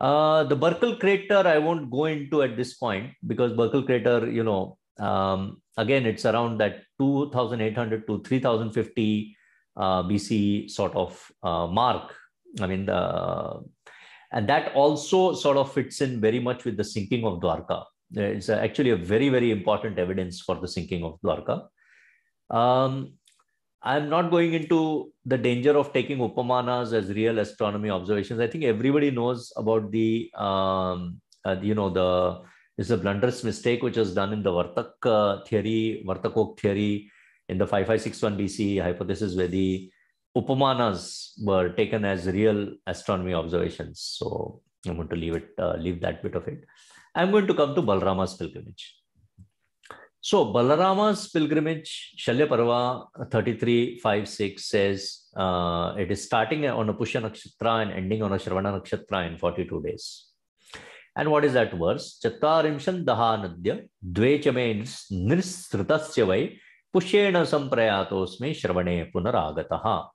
Uh, the Burkle crater, I won't go into at this point because Burkle crater, you know, um, again, it's around that 2800 to 3050 uh, BC sort of uh, mark. I mean, the, and that also sort of fits in very much with the sinking of Dwarka. It's actually a very, very important evidence for the sinking of Dwarka. Um, I'm not going into the danger of taking upamanas as real astronomy observations. I think everybody knows about the, um, uh, you know, the it's a blunderous mistake which was done in the Vartak uh, theory, Vartakok theory, in the 5561 BC hypothesis where the upamanas were taken as real astronomy observations. So I'm going to leave it, uh, leave that bit of it. I'm going to come to Balrama's pilgrimage. So Balarama's pilgrimage, Shalya Parva 33.5.6 says uh, it is starting on a Pushya Nakshatra and ending on a Shravana Nakshatra in 42 days. And what is that verse? Chattarimshan dahanadya dvechame nirsritasya vai pushena samprayatosme shravane punaragataha.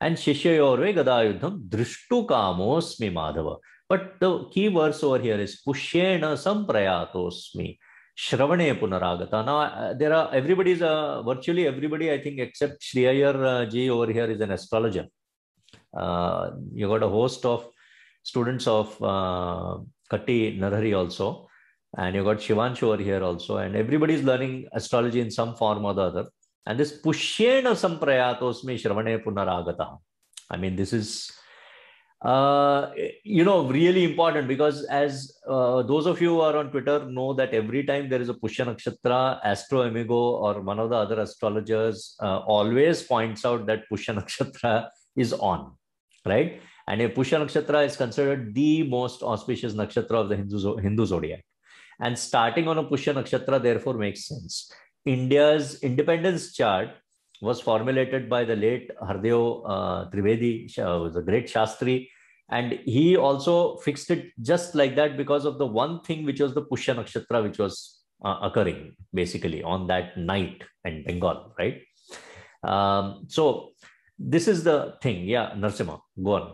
And shishyayorve gadayudham drishtu kamosmi madhava. But the key verse over here is pushena samprayatosmi. Shravane Now, uh, there are everybody's uh, virtually everybody, I think, except Shri Iyer uh, ji over here is an astrologer. Uh, you got a host of students of uh, Kati Narhari also, and you got Shivanshu over here also, and everybody is learning astrology in some form or the other. And this Pushyena Samprayatosmi Shravane Punaragata. I mean, this is uh, you know really important because as uh, those of you who are on twitter know that every time there is a pushya nakshatra astro amigo or one of the other astrologers uh, always points out that pushya nakshatra is on right and a pushya nakshatra is considered the most auspicious nakshatra of the hindu, hindu zodiac and starting on a pushya nakshatra therefore makes sense india's independence chart was formulated by the late Hardeo uh, Trivedi, uh, a great Shastri, and he also fixed it just like that because of the one thing which was the pushya nakshatra which was uh, occurring basically on that night in bengal right um, so this is the thing yeah narsima go on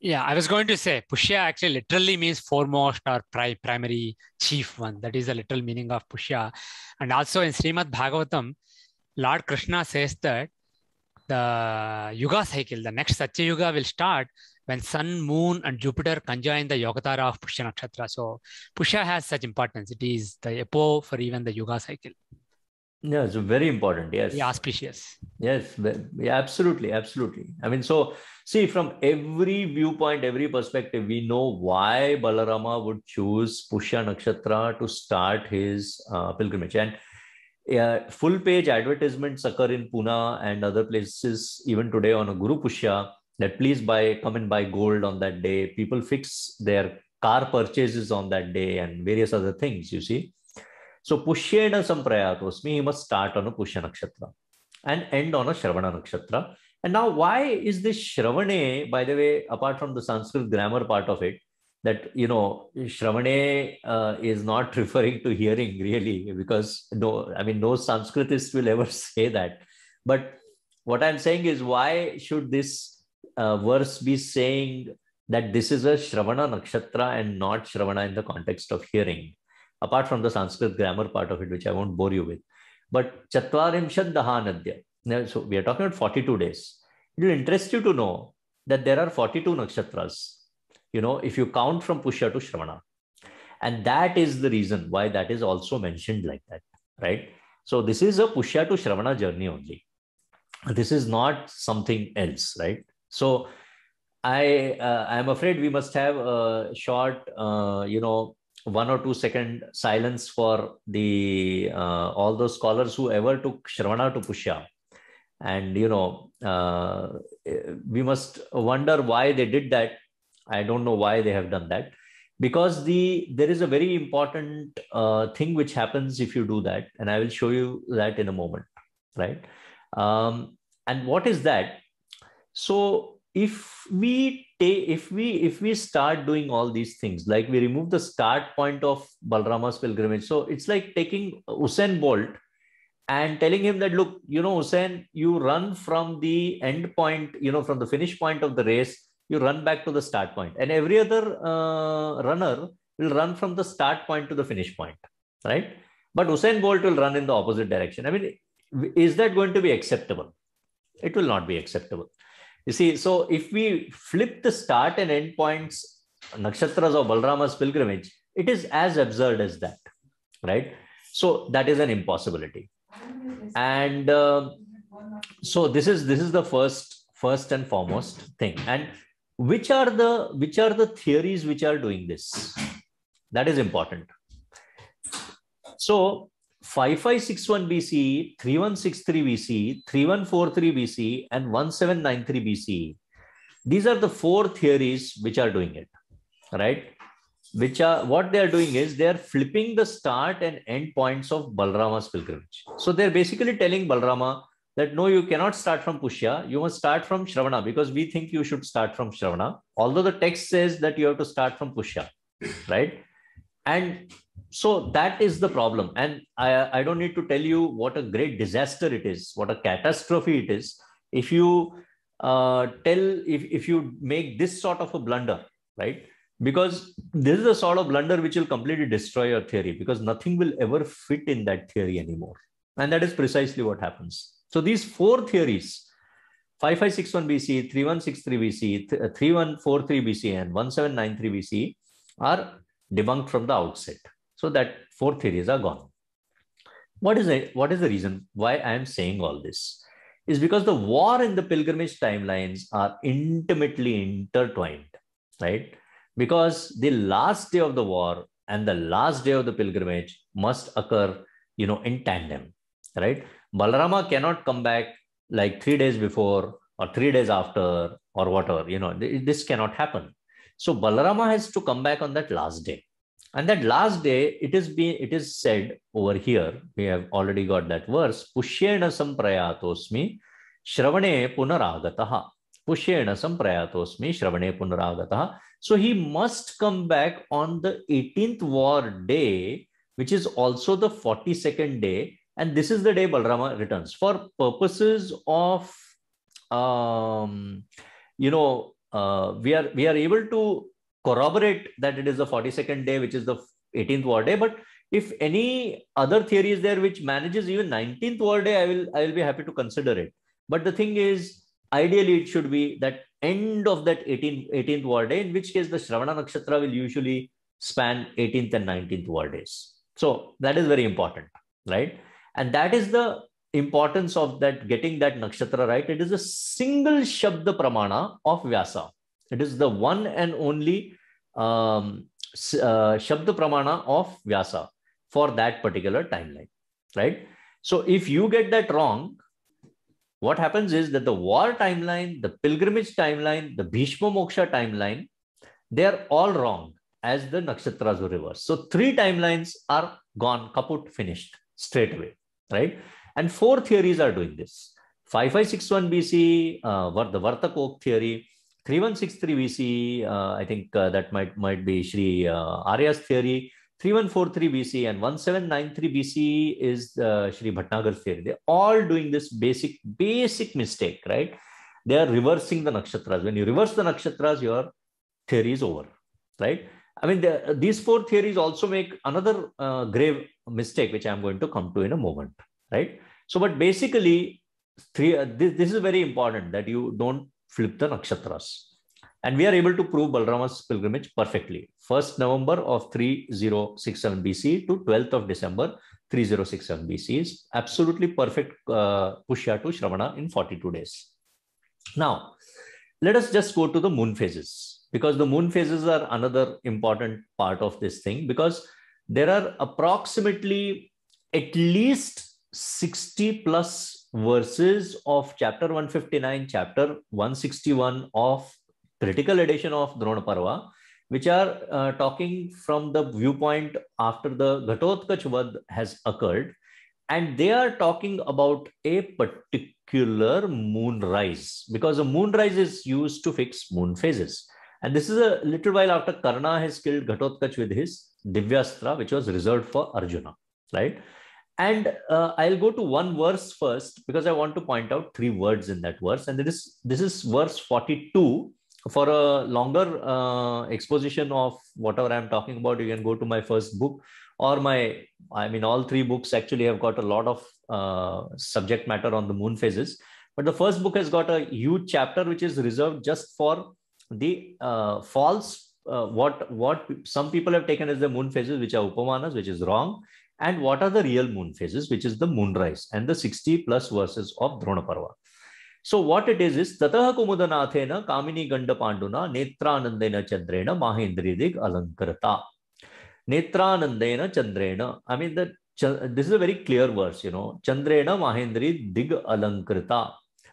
yeah i was going to say pushya actually literally means foremost or pri- primary chief one that is the literal meaning of pushya and also in srimad bhagavatam lord krishna says that the Yuga cycle, the next Satya Yuga will start when Sun, Moon, and Jupiter conjoin the Yogatara of Pushya Nakshatra. So Pushya has such importance. It is the apo for even the Yuga cycle. Yeah, it's very important. Yes. Yeah, auspicious. Yes, absolutely, absolutely. I mean, so see, from every viewpoint, every perspective, we know why Balarama would choose Pushya Nakshatra to start his uh, pilgrimage. And yeah, full page advertisements occur in Pune and other places even today on a Guru Pushya that please buy, come and buy gold on that day. People fix their car purchases on that day and various other things, you see. So Pushyena Samprayatosmi, you must start on a Pushya Nakshatra and end on a Shravana Nakshatra. And now, why is this Shravane, by the way, apart from the Sanskrit grammar part of it, that you know shravane uh, is not referring to hearing really because no i mean no sanskritist will ever say that but what i'm saying is why should this uh, verse be saying that this is a shravana nakshatra and not shravana in the context of hearing apart from the sanskrit grammar part of it which i won't bore you with but chatvarimshad dahanadya so we are talking about 42 days it will interest you to know that there are 42 nakshatras you know, if you count from Pushya to Shravana. And that is the reason why that is also mentioned like that, right? So this is a Pushya to Shravana journey only. This is not something else, right? So I uh, I'm afraid we must have a short, uh, you know, one or two second silence for the uh, all those scholars who ever took Shravana to Pushya, and you know, uh, we must wonder why they did that I don't know why they have done that because the there is a very important uh, thing which happens if you do that and i will show you that in a moment right um, and what is that so if we take if we if we start doing all these things like we remove the start point of balrama's pilgrimage so it's like taking usain bolt and telling him that look you know usain you run from the end point you know from the finish point of the race you run back to the start point and every other uh, runner will run from the start point to the finish point right but usain bolt will run in the opposite direction i mean is that going to be acceptable it will not be acceptable you see so if we flip the start and end points nakshatras of balrama's pilgrimage it is as absurd as that right so that is an impossibility and uh, so this is this is the first first and foremost thing and which are the which are the theories which are doing this? That is important. So 5561 BC, 3163 BC, 3143 BC, and 1793 BC. These are the four theories which are doing it, right? Which are what they are doing is they are flipping the start and end points of Balrama's pilgrimage. So they're basically telling Balrama, that no, you cannot start from Pushya, you must start from Shravana because we think you should start from Shravana, although the text says that you have to start from Pushya, right? And so that is the problem. And I, I don't need to tell you what a great disaster it is, what a catastrophe it is. If you uh, tell, if, if you make this sort of a blunder, right? Because this is a sort of blunder which will completely destroy your theory because nothing will ever fit in that theory anymore. And that is precisely what happens so these four theories, 5561 BC, 3163 BC, uh, 3143 BC, and 1793 BC are debunked from the outset. So that four theories are gone. What is, it, what is the reason why I am saying all this? Is because the war and the pilgrimage timelines are intimately intertwined, right? Because the last day of the war and the last day of the pilgrimage must occur, you know, in tandem, right? Balarama cannot come back like three days before or three days after or whatever. You know, this cannot happen. So Balarama has to come back on that last day. And that last day, it is being it is said over here. We have already got that verse. Pushyena samprayatosmi shravane punaragataha. Pushyena samprayatosmi shravane punaragataha. So he must come back on the 18th war day, which is also the 42nd day and this is the day Balrama returns for purposes of, um, you know, uh, we are we are able to corroborate that it is the 42nd day, which is the 18th war day. But if any other theory is there which manages even 19th war day, I will I will be happy to consider it. But the thing is, ideally it should be that end of that 18th, 18th war day, in which case the Shravana Nakshatra will usually span 18th and 19th war days. So that is very important, right? And that is the importance of that getting that nakshatra right. It is a single Shabda Pramana of Vyasa. It is the one and only um, uh, Shabda Pramana of Vyasa for that particular timeline, right? So if you get that wrong, what happens is that the war timeline, the pilgrimage timeline, the Bhishma Moksha timeline, they are all wrong as the nakshatras were reversed. So three timelines are gone, kaput, finished straight away right? And four theories are doing this. 5561 BC, uh, the Vartakok theory, 3163 BC, uh, I think uh, that might, might be Sri uh, Arya's theory, 3143 BC and 1793 BC is uh, Sri Bhatnagar's theory. They're all doing this basic, basic mistake, right? They are reversing the nakshatras. When you reverse the nakshatras, your theory is over, right? I mean, the, these four theories also make another uh, grave mistake, which I'm going to come to in a moment, right? So, but basically, three, uh, this, this is very important that you don't flip the nakshatras. And we are able to prove Balrama's pilgrimage perfectly. 1st November of 3067 BC to 12th of December 3067 BC is absolutely perfect uh, Pushya to Shravana in 42 days. Now, let us just go to the moon phases because the moon phases are another important part of this thing because there are approximately at least 60 plus verses of chapter 159 chapter 161 of critical edition of dronaparva which are uh, talking from the viewpoint after the ghatotkacha vad has occurred and they are talking about a particular moon rise because a moon rise is used to fix moon phases and this is a little while after Karna has killed Ghatotkacha with his Divyastra, which was reserved for Arjuna, right? And uh, I'll go to one verse first because I want to point out three words in that verse. And this, this is verse 42. For a longer uh, exposition of whatever I'm talking about, you can go to my first book or my, I mean, all three books actually have got a lot of uh, subject matter on the moon phases. But the first book has got a huge chapter which is reserved just for the uh, false uh, what what some people have taken as the moon phases which are upamanas which is wrong and what are the real moon phases which is the moonrise and the 60 plus verses of dronaparva so what it is is tatah kumudanathena kamini ganda panduna netranandena chandrena mahendridig alankarata netranandena chandrena i mean the this is a very clear verse you know chandrena mahendri dig alankrita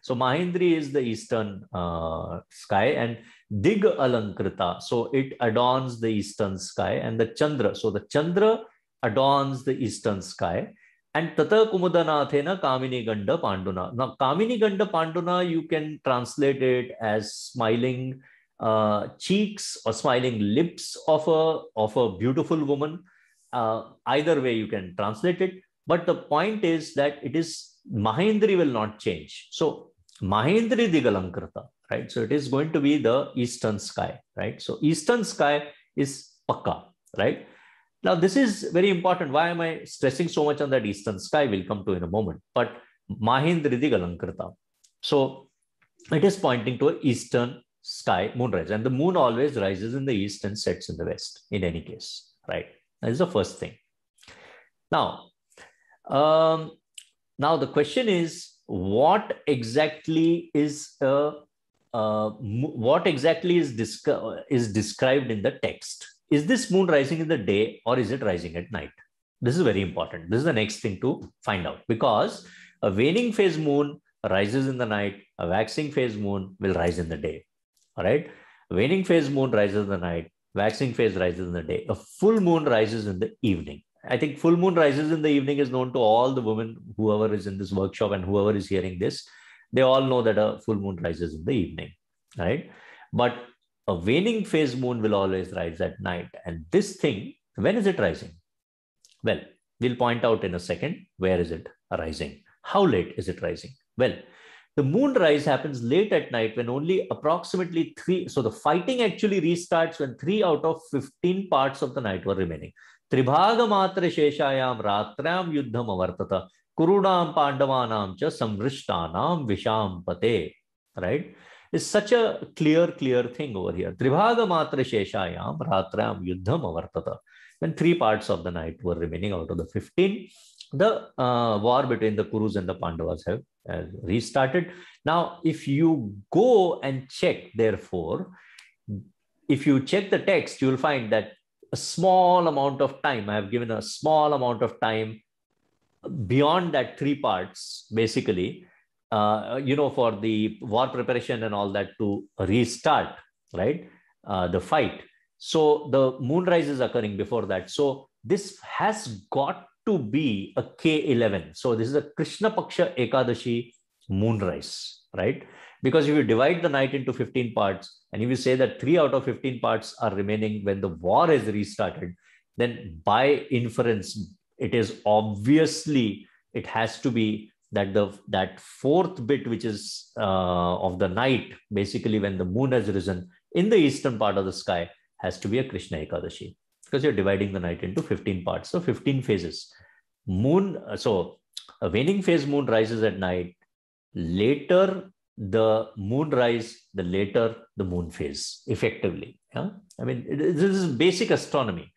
so Mahendri is the eastern uh, sky, and Dig Alankrita, so it adorns the eastern sky, and the Chandra, so the Chandra adorns the eastern sky. And Tata Kumudanathena Kamini Ganda Panduna. Now, Kamini Ganda Panduna, you can translate it as smiling uh, cheeks or smiling lips of a, of a beautiful woman. Uh, either way, you can translate it. But the point is that it is Mahindri will not change. So, Mahindri Digalankrita right? So it is going to be the eastern sky, right? So eastern sky is Pakka, right? Now, this is very important. Why am I stressing so much on that eastern sky? We'll come to in a moment. But Mahindridi Galankarta. So it is pointing to an eastern sky moonrise. And the moon always rises in the east and sets in the west, in any case, right? That is the first thing. Now, um, now the question is, what exactly is a uh, what exactly is, is described in the text. Is this moon rising in the day or is it rising at night? This is very important. This is the next thing to find out because a waning phase moon rises in the night, a waxing phase moon will rise in the day. All right. Waning phase moon rises in the night, waxing phase rises in the day. A full moon rises in the evening. I think full moon rises in the evening is known to all the women, whoever is in this workshop and whoever is hearing this they all know that a full moon rises in the evening, right? But a waning phase moon will always rise at night. And this thing, when is it rising? Well, we'll point out in a second where is it rising? How late is it rising? Well, the moon rise happens late at night when only approximately three. So the fighting actually restarts when three out of 15 parts of the night were remaining. Tribhagamatra Sheshayam Ratram Yuddham Avartata Kurunam Pandavanam cha Samrishtanam Visham Right? It's such a clear, clear thing over here. Tribhaga Matra Sheshayam Ratram Yuddham Avartata. When three parts of the night were remaining out of the 15, the uh, war between the Kurus and the Pandavas have uh, restarted. Now, if you go and check, therefore, if you check the text, you will find that a small amount of time, I have given a small amount of time beyond that three parts, basically, uh, you know, for the war preparation and all that to restart, right? Uh, the fight. So the moonrise is occurring before that. So this has got to be a K11. So this is a Krishna Paksha Ekadashi moonrise, right? Because if you divide the night into 15 parts, and if you say that three out of 15 parts are remaining when the war is restarted, then by inference, it is obviously it has to be that the that fourth bit which is uh, of the night basically when the moon has risen in the eastern part of the sky has to be a krishna ekadashi because you're dividing the night into 15 parts so 15 phases moon uh, so a waning phase moon rises at night later the moon rise the later the moon phase effectively yeah i mean it, this is basic astronomy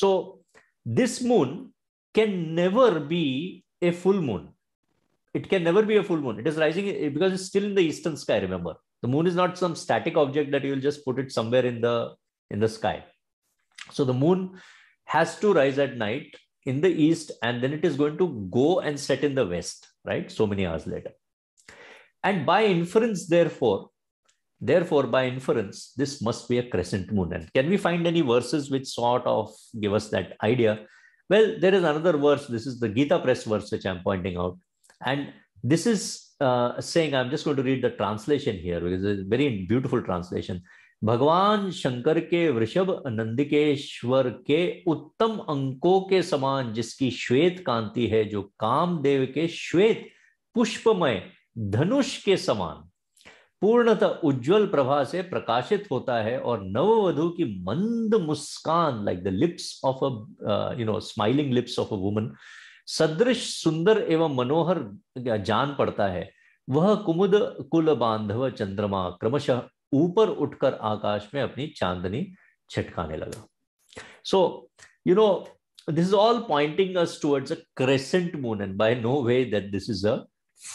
so this moon can never be a full moon. It can never be a full moon. It is rising because it's still in the eastern sky, remember. The moon is not some static object that you will just put it somewhere in the in the sky. So the moon has to rise at night in the east and then it is going to go and set in the west, right? So many hours later. And by inference, therefore, therefore, by inference, this must be a crescent moon. And can we find any verses which sort of give us that idea? Well, there is another verse. This is the Gita Press verse, which I'm pointing out. And this is uh, saying, I'm just going to read the translation here because it's a very beautiful translation. भगवान शंकर के वृषभ नंदिकेश्वर के उत्तम अंकों के समान जिसकी श्वेत कांति है जो कामदेव के श्वेत पुष्पमय धनुष के समान पूर्णतः उज्जवल प्रभा से प्रकाशित होता है और नववधु की मंद मुस्कान like the lips of a you know smiling lips of a woman सदृश सुंदर एवं मनोहर जान पड़ता है वह कुमुद कुल बांधव चंद्रमा क्रमशः ऊपर उठकर आकाश में अपनी चांदनी छिटकाने लगा so you know this is all pointing us towards a crescent moon and by no way that this is a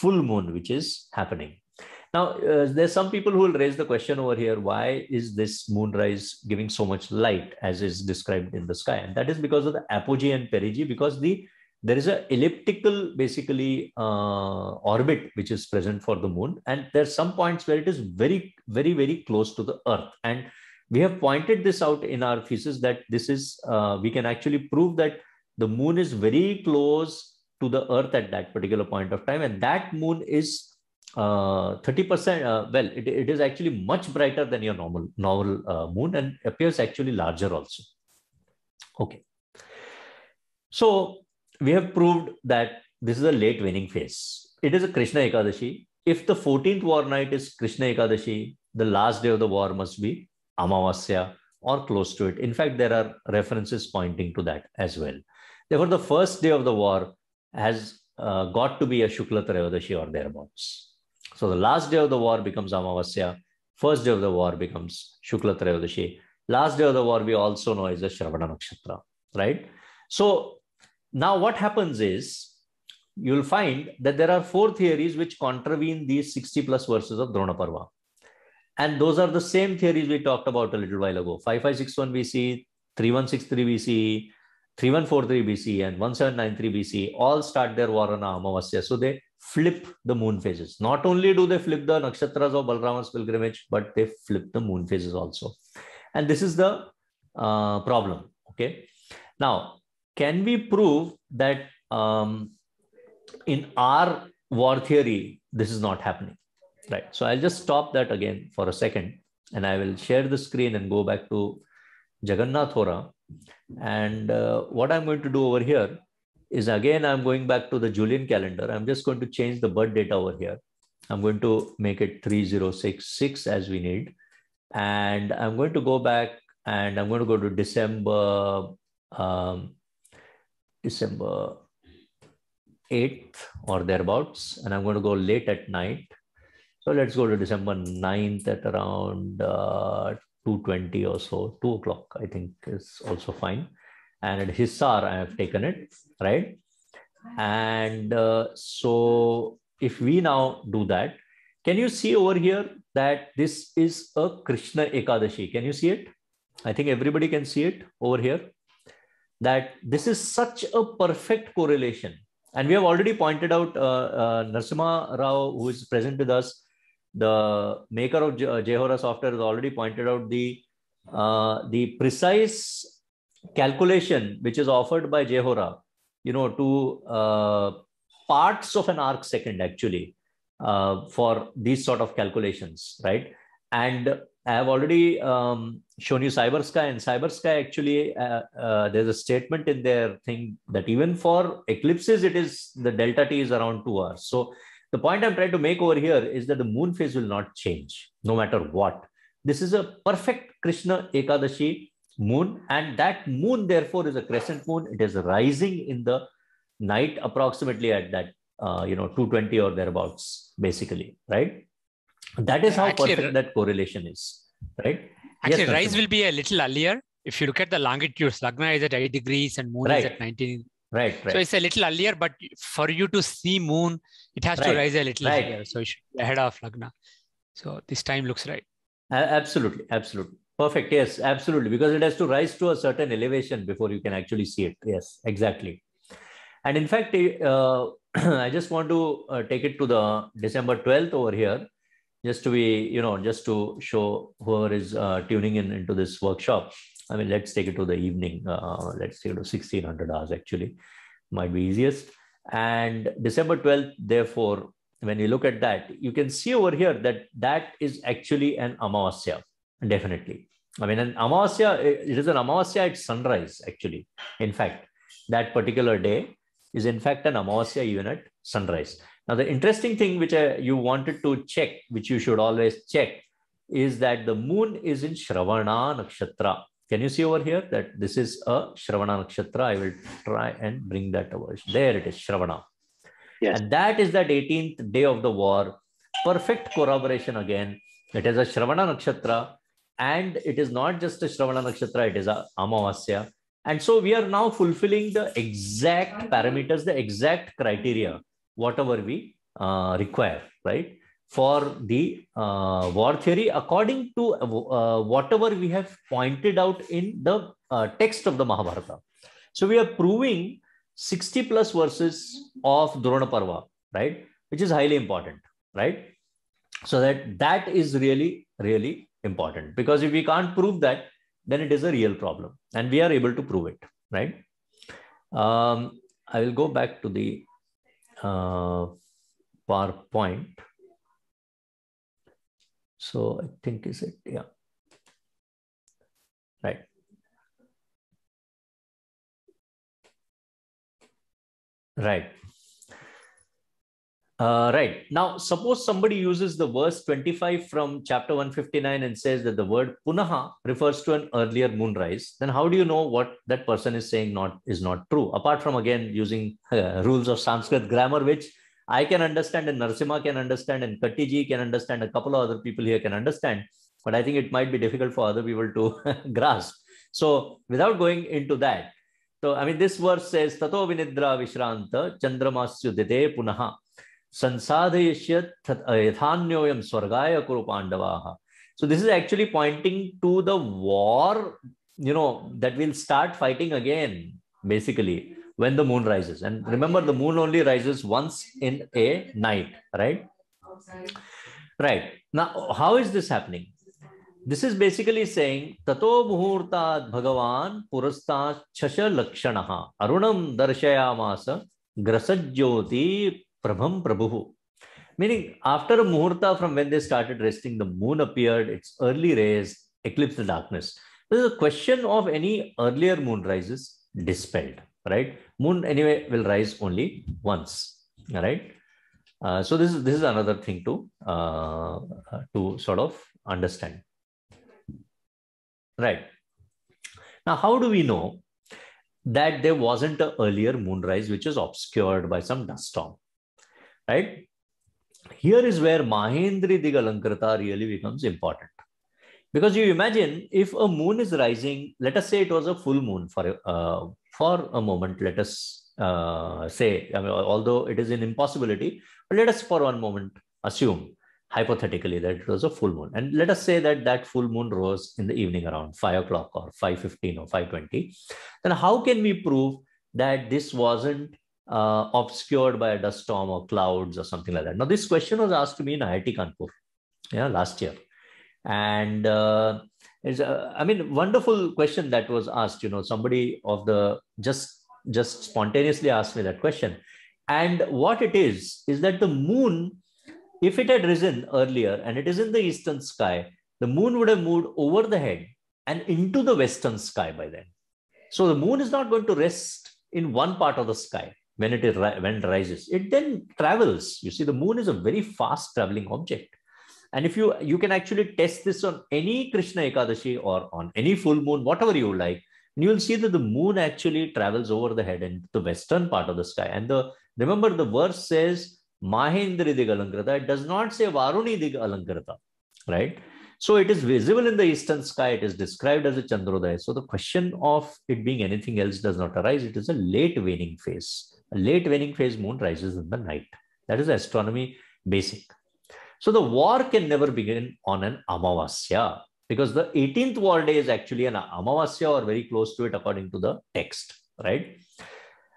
full moon which is happening Now, uh, there's some people who will raise the question over here why is this moonrise giving so much light as is described in the sky? And that is because of the apogee and perigee, because the there is a elliptical basically uh, orbit which is present for the moon and there's some points where it is very very very close to the earth and we have pointed this out in our thesis that this is uh, we can actually prove that the moon is very close to the earth at that particular point of time and that moon is 30%, uh, uh, well, it, it is actually much brighter than your normal, normal uh, moon and appears actually larger also. Okay. So we have proved that this is a late waning phase. It is a Krishna Ekadashi. If the 14th war night is Krishna Ekadashi, the last day of the war must be Amavasya or close to it. In fact, there are references pointing to that as well. Therefore, the first day of the war has uh, got to be a Shukla Trayodashi or thereabouts. So the last day of the war becomes Amavasya. First day of the war becomes Shukla Trayodashi. Last day of the war we also know is the Shravana Nakshatra, right? So now what happens is you'll find that there are four theories which contravene these 60 plus verses of Drona Parva. And those are the same theories we talked about a little while ago. 5561 BC, 3163 BC, 3143 BC, and 1793 BC all start their war on Amavasya. So they flip the moon phases. Not only do they flip the nakshatras of Balrama's pilgrimage, but they flip the moon phases also. And this is the uh, problem. Okay. Now, can we prove that um, in our war theory, this is not happening? Right. So I'll just stop that again for a second and I will share the screen and go back to Jagannath And uh, what I'm going to do over here is again, I'm going back to the Julian calendar. I'm just going to change the birth date over here. I'm going to make it 3066 as we need. And I'm going to go back and I'm going to go to December, um, December 8th or thereabouts. And I'm going to go late at night. So let's go to December 9th at around uh, 2.20 or so, 2 o'clock, I think is also fine. And at Hisar, I have taken it right? And uh, so if we now do that, can you see over here that this is a Krishna Ekadashi? Can you see it? I think everybody can see it over here that this is such a perfect correlation. And we have already pointed out uh, uh, Narsimha Rao, who is present with us, the maker of uh, Jehora software has already pointed out the, uh, the precise calculation which is offered by Jehora you know, to uh, parts of an arc second actually uh, for these sort of calculations, right? And I have already um, shown you Cybersky, and Cybersky actually uh, uh, there's a statement in their thing that even for eclipses, it is the delta t is around two hours. So the point I'm trying to make over here is that the moon phase will not change no matter what. This is a perfect Krishna Ekadashi moon and that moon therefore is a crescent moon it is rising in the night approximately at that uh, you know 220 or thereabouts basically right that is how actually, perfect that correlation is right actually yes, rise will be a little earlier if you look at the longitude, lagna is at 8 degrees and moon right. is at 19 right, right so it's a little earlier but for you to see moon it has right. to rise a little right. earlier so it should be ahead of lagna so this time looks right uh, absolutely absolutely Perfect. Yes, absolutely. Because it has to rise to a certain elevation before you can actually see it. Yes, exactly. And in fact, eh, uh, I just want to uh, take it to the December 12th over here, just to be, you know, just to show whoever is uh, tuning in into this workshop. I mean, let's take it to the evening. Uh, let's take it to 1600 hours, actually, might be easiest. And December 12th, therefore, when you look at that, you can see over here that that is actually an Amavasya Definitely. I mean, an Amavasya, it is an Amavasya at sunrise, actually. In fact, that particular day is in fact an Amavasya even at sunrise. Now, the interesting thing which I, uh, you wanted to check, which you should always check, is that the moon is in Shravana Nakshatra. Can you see over here that this is a Shravana Nakshatra? I will try and bring that over. There it is, Shravana. Yes. And that is that 18th day of the war. Perfect corroboration again. It is a Shravana Nakshatra and it is not just a Shravana Nakshatra, it is a Amavasya. And so we are now fulfilling the exact parameters, the exact criteria, whatever we uh, require, right? For the uh, war theory, according to uh, uh whatever we have pointed out in the uh, text of the Mahabharata. So we are proving 60 plus verses of Dronaparva, right? Which is highly important, right? So that that is really, really important because if we can't prove that, then it is a real problem and we are able to prove it, right? Um, I will go back to the uh, PowerPoint. So I think is it, yeah. Right. Right. Uh, right. Now, suppose somebody uses the verse 25 from chapter 159 and says that the word punaha refers to an earlier moonrise, then how do you know what that person is saying not is not true? Apart from, again, using uh, rules of Sanskrit grammar, which I can understand and Narasimha can understand and Kattiji can understand, a couple of other people here can understand, but I think it might be difficult for other people to grasp. So without going into that, so I mean, this verse says, Tato vinidra vishranta chandramasyudite punaha sansadhayasya yathanyoyam swargaya kuru pandavaha so this is actually pointing to the war you know that we'll start fighting again basically when the moon rises and remember the moon only rises once in a night right right now how is this happening this is basically saying tato muhurtad bhagavan purasta chasha lakshanaha arunam darshayamasa grasajyoti Prabham Prabhu. Meaning, after a muhurta from when they started resting, the moon appeared, its early rays eclipsed the darkness. So the question of any earlier moon rises dispelled, right? Moon anyway will rise only once, all right? Uh, so this is this is another thing to uh, uh, to sort of understand, right? Now, how do we know that there wasn't an earlier moonrise which is obscured by some dust storm? right? Here is where Mahendri Digalankೃತ really becomes important. Because you imagine if a moon is rising, let us say it was a full moon for, uh, for a moment, let us uh, say, I mean, although it is an impossibility, but let us for one moment assume hypothetically that it was a full moon. And let us say that that full moon rose in the evening around 5 o'clock or 5.15 or 5.20. Then how can we prove that this wasn't uh, obscured by a dust storm or clouds or something like that. Now, this question was asked to me in IIT Kanpur yeah, last year. And uh, it's, uh, I mean, wonderful question that was asked, you know, somebody of the just just spontaneously asked me that question. And what it is, is that the moon, if it had risen earlier and it is in the eastern sky, the moon would have moved over the head and into the western sky by then. So the moon is not going to rest in one part of the sky when it, when it rises, it then travels. You see, the moon is a very fast traveling object. And if you, you can actually test this on any Krishna Ekadashi or on any full moon, whatever you like, and you'll see that the moon actually travels over the head and the western part of the sky. And the remember the verse says Mahendri Digalankrata. It does not say Varuni Digalankrata, right? So it is visible in the eastern sky. It is described as a Chandrodaya. So the question of it being anything else does not arise. It is a late waning phase late waning phase moon rises in the night. That is astronomy basic. So the war can never begin on an Amavasya because the 18th war day is actually an Amavasya or very close to it according to the text, right?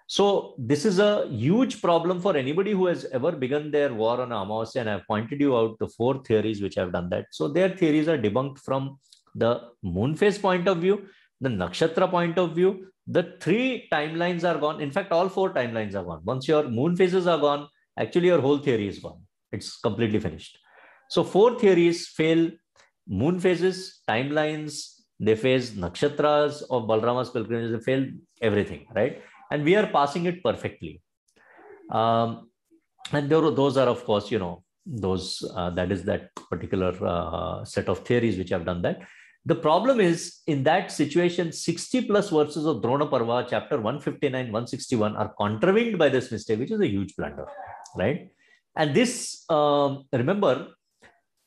So this is a huge problem for anybody who has ever begun their war on Amavasya. And I've pointed you out the four theories which have done that. So their theories are debunked from the moon phase point of view, the nakshatra point of view, the three timelines are gone. In fact, all four timelines are gone. Once your moon phases are gone, actually your whole theory is gone. It's completely finished. So four theories fail moon phases, timelines, they fail nakshatras of Balrama's pilgrimage, they fail everything, right? And we are passing it perfectly. Um, and there, those are, of course, you know, those uh, that is that particular uh, set of theories which have done that. The problem is in that situation, 60 plus verses of Drona Parva, chapter 159, 161 are contravened by this mistake, which is a huge blunder, right? And this, um, remember,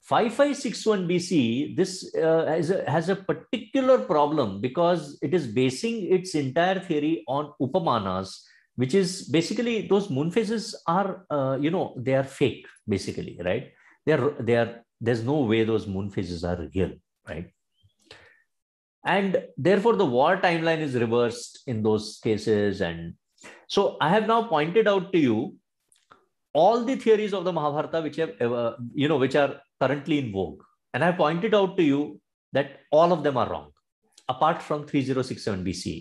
5561 BC, this uh, has, a, has a particular problem because it is basing its entire theory on upamanas, which is basically those moon phases are, uh, you know, they are fake, basically, right? They are, they are, there's no way those moon phases are real, right? and therefore the war timeline is reversed in those cases and so i have now pointed out to you all the theories of the mahabharata which have ever you know which are currently in vogue and i pointed out to you that all of them are wrong apart from 3067 bc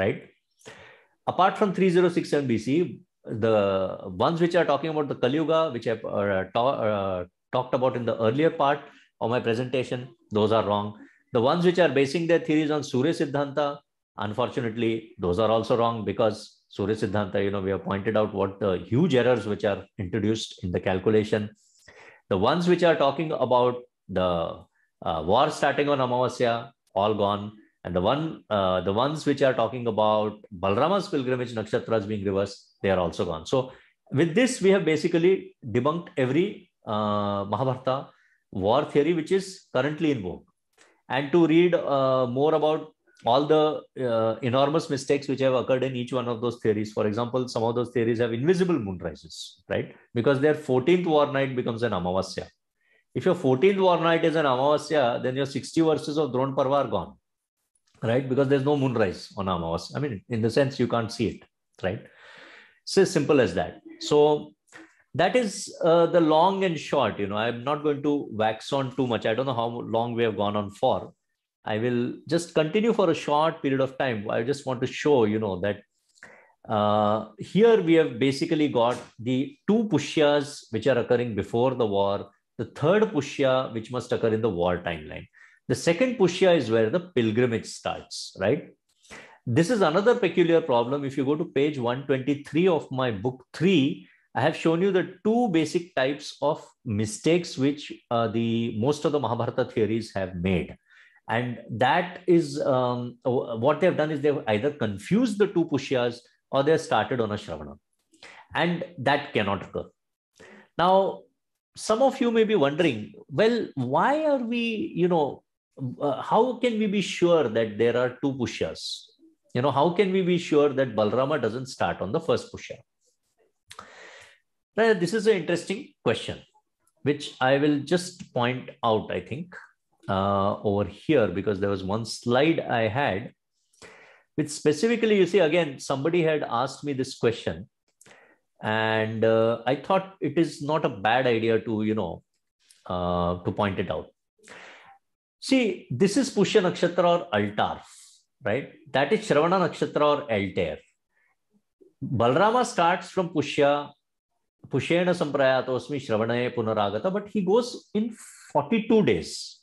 right apart from 3067 bc the ones which are talking about the Kali Yuga, which i uh, ta- uh, talked about in the earlier part of my presentation, those are wrong. The ones which are basing their theories on Surya Siddhanta, unfortunately, those are also wrong because Surya Siddhanta, you know, we have pointed out what the uh, huge errors which are introduced in the calculation. The ones which are talking about the uh, war starting on Amavasya, all gone. And the one, uh, the ones which are talking about Balrama's pilgrimage nakshatras being reversed, they are also gone. So with this, we have basically debunked every uh, Mahabharata war theory which is currently in vogue and to read uh, more about all the uh, enormous mistakes which have occurred in each one of those theories. For example, some of those theories have invisible moon rises, right? Because their 14th war night becomes an Amavasya. If your 14th war night is an Amavasya, then your 60 verses of dron Parva are gone, right? Because there's no moonrise on Amavasya. I mean, in the sense, you can't see it, right? It's as simple as that. So that is uh, the long and short you know i'm not going to wax on too much i don't know how long we have gone on for i will just continue for a short period of time i just want to show you know that uh, here we have basically got the two pushyas which are occurring before the war the third pushya which must occur in the war timeline the second pushya is where the pilgrimage starts right this is another peculiar problem if you go to page 123 of my book 3 I have shown you the two basic types of mistakes which uh, the most of the Mahabharata theories have made. And that is um, what they've done is they've either confused the two Pushyas or they've started on a Shravana. And that cannot occur. Now, some of you may be wondering, well, why are we, you know, uh, how can we be sure that there are two Pushyas? You know, how can we be sure that Balrama doesn't start on the first Pushya? this is an interesting question, which I will just point out, I think, uh, over here, because there was one slide I had, which specifically, you see, again, somebody had asked me this question. And uh, I thought it is not a bad idea to, you know, uh, to point it out. See, this is Pushya Nakshatra or Altar, right? That is Shravana Nakshatra or Altair. Balrama starts from Pushya, Pushena Sampraya Tosmi Punaragata, but he goes in 42 days,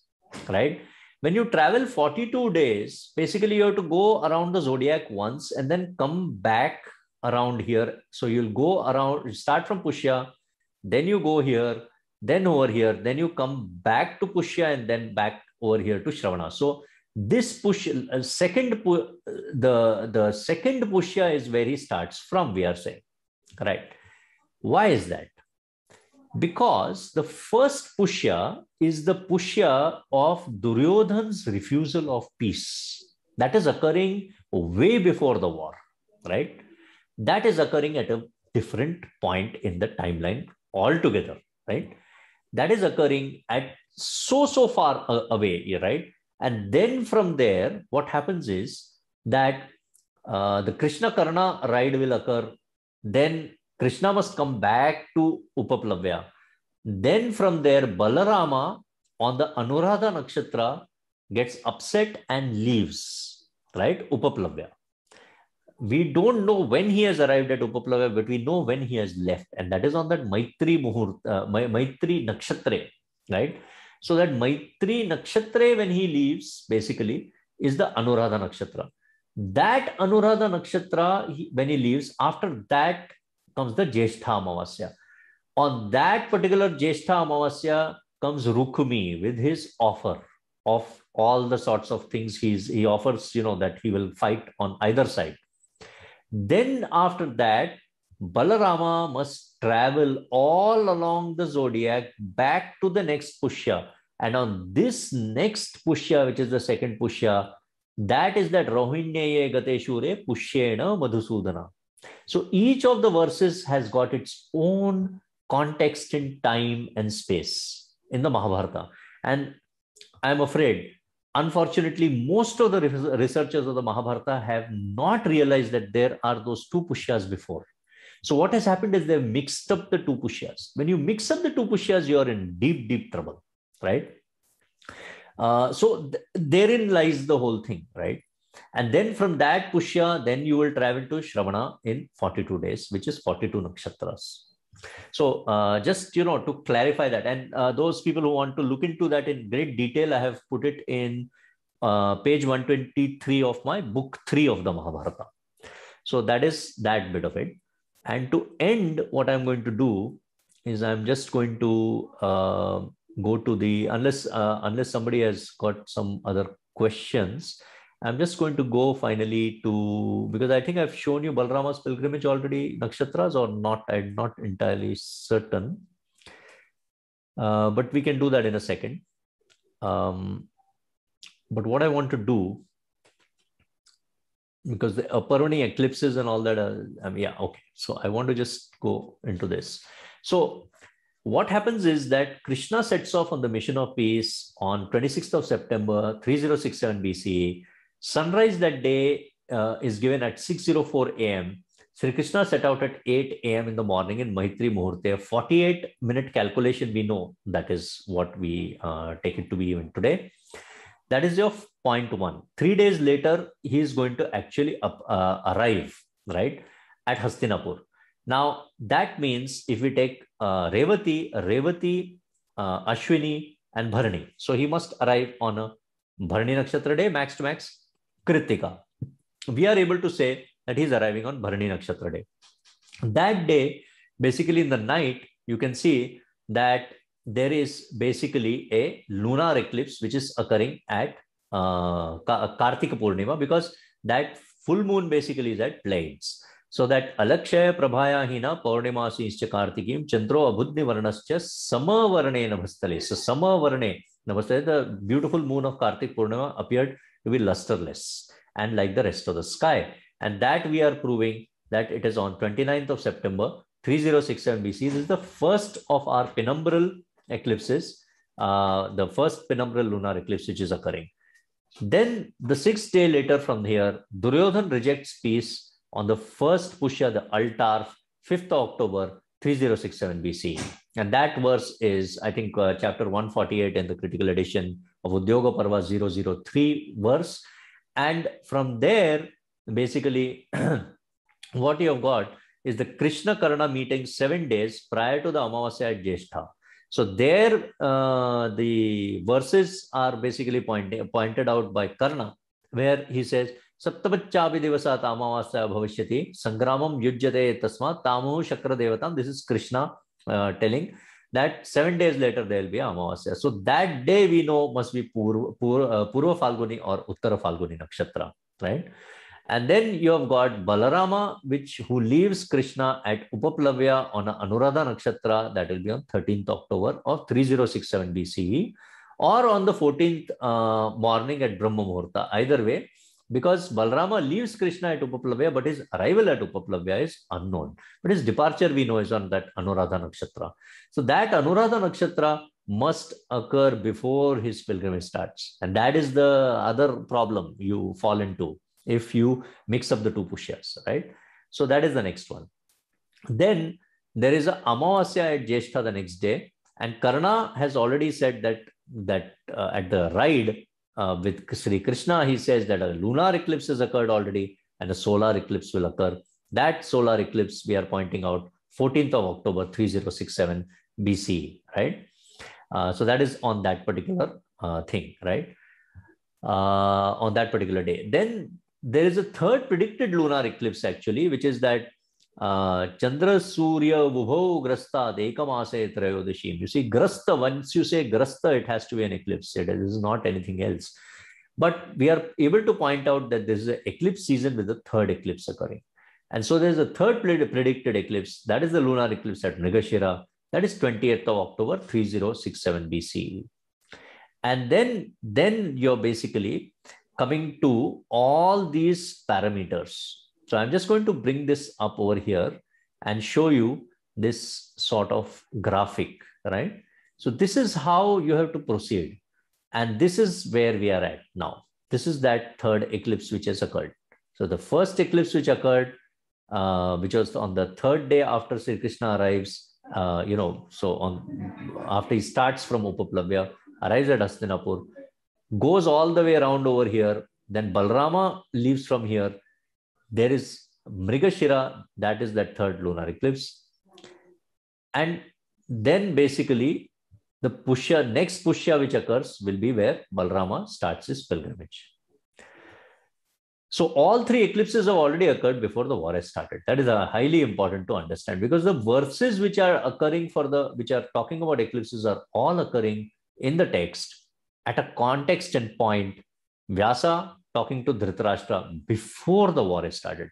right? When you travel 42 days, basically you have to go around the zodiac once and then come back around here. So you'll go around, start from Pushya, then you go here, then over here, then you come back to Pushya and then back over here to Shravana. So this push uh, second pu uh, the the second pushya is where he starts from. We are saying, correct? Why is that? Because the first pushya is the pushya of Duryodhan's refusal of peace. That is occurring way before the war, right? That is occurring at a different point in the timeline altogether, right? That is occurring at so, so far away, right? And then from there, what happens is that uh, the Krishna Karna ride will occur. Then Krishna must come back to Upaplavya. Then from there, Balarama on the Anuradha Nakshatra gets upset and leaves, right? Upaplavya. We don't know when he has arrived at Upaplavya, but we know when he has left. And that is on that Maitri Muhurt, uh, Maitri Nakshatra, right? So that Maitri Nakshatra, when he leaves, basically, is the Anuradha Nakshatra. That Anuradha Nakshatra, he, when he leaves, after that, comes the Jeshtha Amavasya. On that particular Jeshtha Amavasya comes Rukmi with his offer of all the sorts of things he's, he offers, you know, that he will fight on either side. Then after that, Balarama must travel all along the zodiac back to the next Pushya. And on this next Pushya, which is the second Pushya, that is that Rohinyaye Gateshure Pushyena Madhusudana. So each of the verses has got its own context in time and space in the Mahabharata. And I'm afraid, unfortunately, most of the researchers of the Mahabharata have not realized that there are those two Pushyas before. So what has happened is they've mixed up the two Pushyas. When you mix up the two Pushyas, you're in deep, deep trouble, right? Uh, so th- therein lies the whole thing, right? And then from that Pushya, then you will travel to Shravana in 42 days, which is 42 nakshatras. So uh, just, you know, to clarify that and uh, those people who want to look into that in great detail, I have put it in uh, page 123 of my book three of the Mahabharata. So that is that bit of it. And to end, what I'm going to do is I'm just going to uh, go to the, unless, uh, unless somebody has got some other questions, I'm just going to go finally to, because I think I've shown you Balrama's pilgrimage already, nakshatras or not, I'm not entirely certain. Uh, but we can do that in a second. Um, but what I want to do, because the Aparuni eclipses and all that, uh, I mean, yeah, okay. So I want to just go into this. So what happens is that Krishna sets off on the mission of peace on 26th of September 3067 BCE Sunrise that day uh, is given at 6.04 a.m. Sri Krishna set out at 8 a.m. in the morning in Maitri Muhurte. 48 minute calculation, we know that is what we uh, take it to be even today. That is your point one. Three days later, he is going to actually up, uh, arrive, right, at Hastinapur. Now, that means if we take uh, Revati, Revati, uh, Ashwini, and Bharani. So he must arrive on a Bharani Nakshatra day, max to max Kritika. We are able to say that he is arriving on Bharani Nakshatra day. That day, basically in the night, you can see that there is basically a lunar eclipse which is occurring at uh, Kartika Purnima because that full moon basically is at plains. So that Alakshaya Prabhaya Hina Purnimasi Kartikim Chandro Abhudni Varnascha Samavarne Navastale. So Samavarne Navastale, the beautiful moon of Kartik Purnima appeared to be lusterless and like the rest of the sky. And that we are proving that it is on 29th of September 3067 BC. This is the first of our penumbral eclipses, uh, the first penumbral lunar eclipse which is occurring. Then the sixth day later from here, Duryodhan rejects peace on the first Pushya, the altar, 5th of October 3067 BC. And that verse is, I think, uh, chapter 148 in the critical edition of Udyoga Parva 003 verse. And from there, basically, what you have got is the Krishna Karana meeting seven days prior to the Amavasya at Jeshtha. So there, uh, the verses are basically pointing, pointed out by Karna, where he says, Saptavachchabi devasat amavasya bhavishyati sangramam yujyate tasma tamu shakra devatam. This is Krishna uh, telling that seven days later there will be Amavasya. So that day we know must be Purva, Purva, uh, Purva Falguni or Uttara Falguni Nakshatra, right? And then you have got Balarama, which who leaves Krishna at Upaplavya on Anuradha Nakshatra, that will be on 13th October of 3067 BCE, or on the 14th uh, morning at Brahma Muhurta. Either way, because Balrama leaves Krishna at Upaplavya, but his arrival at Upaplavya is unknown. But his departure we know is on that Anuradha Nakshatra. So that Anuradha Nakshatra must occur before his pilgrimage starts. And that is the other problem you fall into if you mix up the two pushyas, right? So that is the next one. Then there is a Amavasya at Jeshta the next day. And Karna has already said that that uh, at the ride, uh, with Sri Krishna, he says that a lunar eclipse has occurred already and a solar eclipse will occur. That solar eclipse we are pointing out 14th of October 3067 BCE, right? Uh, so that is on that particular uh, thing, right? Uh, on that particular day. Then there is a third predicted lunar eclipse actually, which is that Chandra Surya Vubho Grasta Dekamase Trayodashim. You see, Grasta, once you say Grasta, it has to be an eclipse. It is not anything else. But we are able to point out that this is an eclipse season with the third eclipse occurring. And so there's a third predicted eclipse. That is the lunar eclipse at Nagashira. That is 20th of October, 3067 BCE. And then, then you're basically coming to all these parameters so I'm just going to bring this up over here and show you this sort of graphic, right? So this is how you have to proceed. And this is where we are at now. This is that third eclipse which has occurred. So the first eclipse which occurred, uh, which was on the third day after Sri Krishna arrives, uh, you know, so on after he starts from Upaplavya, arrives at Hastinapur, goes all the way around over here, then Balrama leaves from here, there is Mrigashira, that is that third lunar eclipse. And then basically the Pushya, next Pushya which occurs will be where Balrama starts his pilgrimage. So all three eclipses have already occurred before the war has started. That is uh, highly important to understand because the verses which are occurring for the, which are talking about eclipses are all occurring in the text at a context and point. Vyasa talking to Dhritarashtra before the war has started.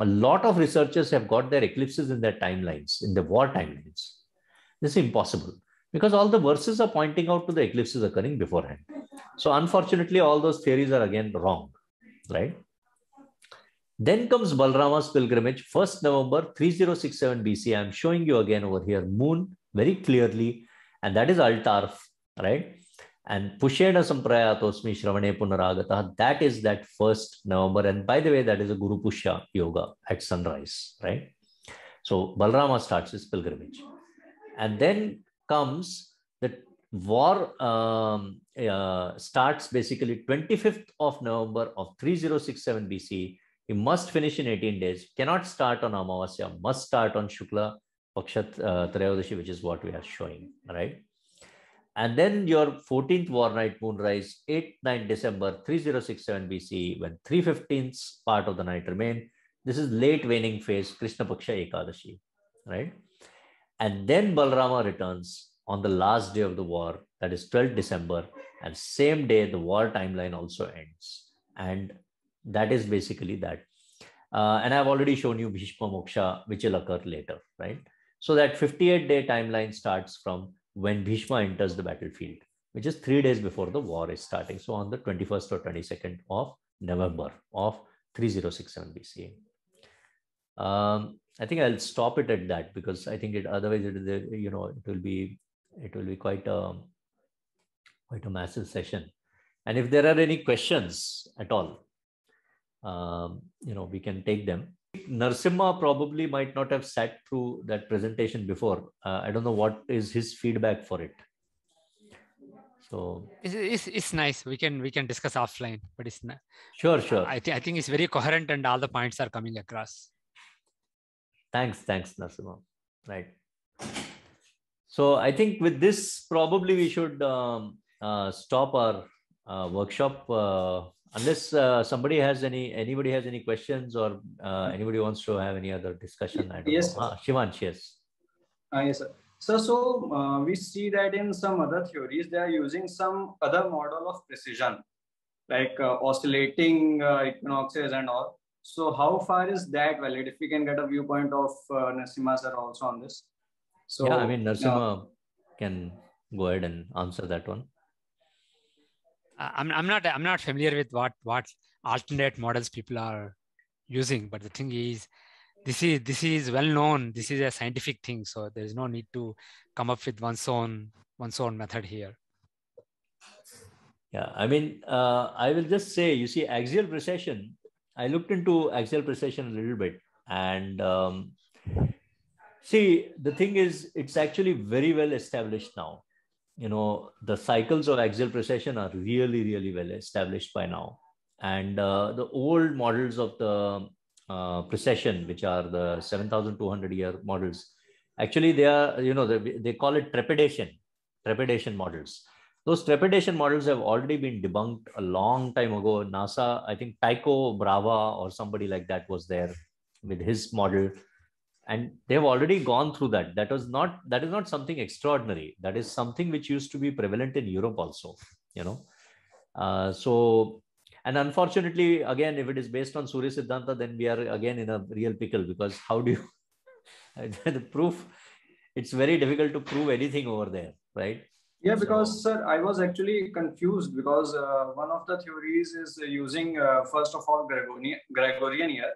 A lot of researchers have got their eclipses in their timelines, in the war timelines. This is impossible because all the verses are pointing out to the eclipses occurring beforehand. So unfortunately, all those theories are again wrong, right? Then comes Balrama's pilgrimage, 1st November 3067 BC. I'm showing you again over here, moon very clearly, and that is altar, right? And Pushena Sampraya Tosmi Shravane Punaragata, that is that first November. And by the way, that is a Guru Pushya yoga at sunrise, right? So Balrama starts his pilgrimage. And then comes the war um, uh, starts basically 25th of November of 3067 BC. He must finish in 18 days, cannot start on Amavasya, must start on Shukla Pakshat uh, Trayodashi, which is what we are showing, right? And then your 14th war night moonrise, 8 9 December 3067 BC, when 315th part of the night remain. This is late waning phase, Krishna Paksha Ekadashi, right? And then Balrama returns on the last day of the war, that is 12th December, and same day the war timeline also ends. And that is basically that. Uh, and I've already shown you Bhishma Moksha, which will occur later, right? So that 58 day timeline starts from when Bhishma enters the battlefield, which is three days before the war is starting. So on the 21st or 22nd of November of 3067 BC, Um, I think I'll stop it at that because I think it otherwise it is you know it will be it will be quite a quite a massive session. And if there are any questions at all, um, you know we can take them. Narsimha probably might not have sat through that presentation before. Uh, I don't know what is his feedback for it. So it's, it's, it's, nice. We can we can discuss offline, but it's not. Sure, sure. I, th- I think it's very coherent and all the points are coming across. Thanks, thanks, Narsimha. Right. So I think with this, probably we should um, uh, stop our uh, workshop uh, unless uh, somebody has any anybody has any questions or uh, anybody wants to have any other discussion I don't yes know. Ah, Shivansh, yes uh, yes sir so, so uh, we see that in some other theories they are using some other model of precision like uh, oscillating uh, equinoxes and all so how far is that valid if we can get a viewpoint of uh, Narsimha sir also on this so yeah I mean Narsimha can go ahead and answer that one uh, I'm, I'm not I'm not familiar with what what alternate models people are using, but the thing is, this is this is well known. This is a scientific thing, so there is no need to come up with one's own one's own method here. Yeah, I mean, uh, I will just say, you see, axial precession. I looked into axial precession a little bit, and um, see, the thing is, it's actually very well established now you know the cycles of axial precession are really really well established by now and uh, the old models of the uh, precession which are the 7200 year models actually they are you know they, they call it trepidation trepidation models those trepidation models have already been debunked a long time ago nasa i think tycho brava or somebody like that was there with his model and they've already gone through that that was not that is not something extraordinary that is something which used to be prevalent in europe also you know uh, so and unfortunately again if it is based on surya siddhanta then we are again in a real pickle because how do you the proof it's very difficult to prove anything over there right yeah because so, sir i was actually confused because uh, one of the theories is using uh, first of all gregorian gregorian year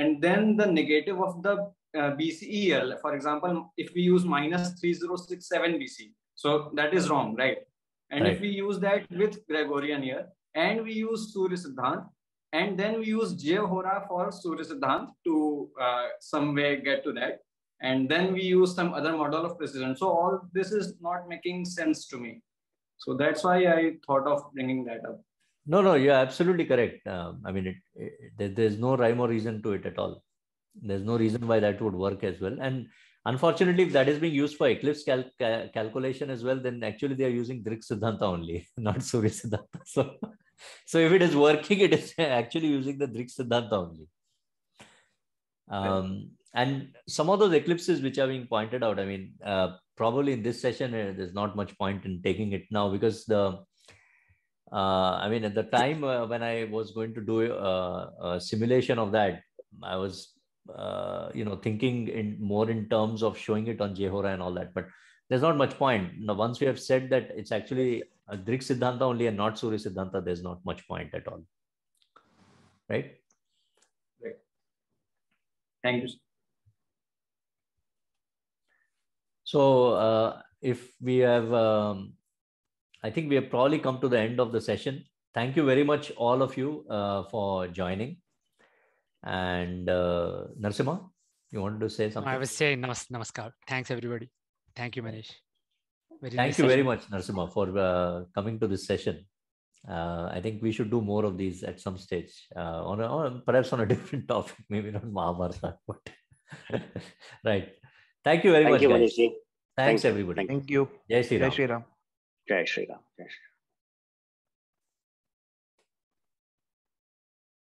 and then the negative of the uh, BCE year, for example, if we use minus 3067 BC, so that is wrong, right? And right. if we use that with Gregorian year and we use Surya Siddhant, and then we use Jehora for Surya Siddhant to uh, some way get to that. And then we use some other model of precision. So all this is not making sense to me. So that's why I thought of bringing that up. No, no, you're absolutely correct. Um, I mean, it, it, there's no rhyme or reason to it at all. There's no reason why that would work as well. And unfortunately, if that is being used for eclipse cal cal calculation as well, then actually they are using Drik Siddhanta only, not Surya Siddhanta. So, so if it is working, it is actually using the Drik Siddhanta only. Um, and some of those eclipses which are being pointed out, I mean, uh, probably in this session, uh, there's not much point in taking it now because the uh, I mean, at the time uh, when I was going to do uh, a simulation of that, I was uh, you know thinking in more in terms of showing it on Jehora and all that. But there's not much point. Now, once we have said that it's actually a Drik Siddhanta only and not Surya Siddhanta, there's not much point at all. Right? Right. Thank you. So uh, if we have, um, I think we have probably come to the end of the session. Thank you very much, all of you, uh, for joining. And uh, you wanted to say something? I was saying namas- namaskar. Thanks, everybody. Thank you, Manish. Very Thank nice you session. very much, Narsimha, for uh, coming to this session. Uh, I think we should do more of these at some stage, uh, on a, or perhaps on a different topic, maybe not Mahabharata, but right. Thank you very Thank much. You, Thanks, Thanks, everybody. Thank you. Jai Sri Ram. Jai Sri Ram. Jai Sri Ram. Jai Sri Ram.